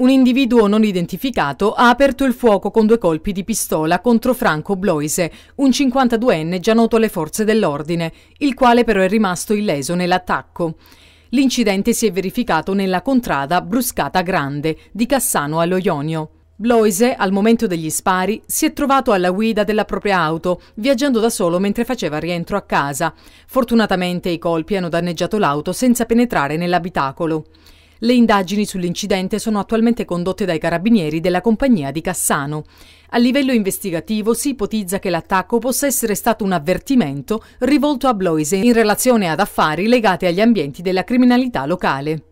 Un individuo non identificato ha aperto il fuoco con due colpi di pistola contro Franco Bloise, un 52enne già noto alle forze dell'ordine, il quale però è rimasto illeso nell'attacco. L'incidente si è verificato nella contrada Bruscata Grande di Cassano allo Ionio. Bloise, al momento degli spari, si è trovato alla guida della propria auto, viaggiando da solo mentre faceva rientro a casa. Fortunatamente i colpi hanno danneggiato l'auto senza penetrare nell'abitacolo. Le indagini sull'incidente sono attualmente condotte dai carabinieri della compagnia di Cassano. A livello investigativo si ipotizza che l'attacco possa essere stato un avvertimento rivolto a Bloise in relazione ad affari legati agli ambienti della criminalità locale.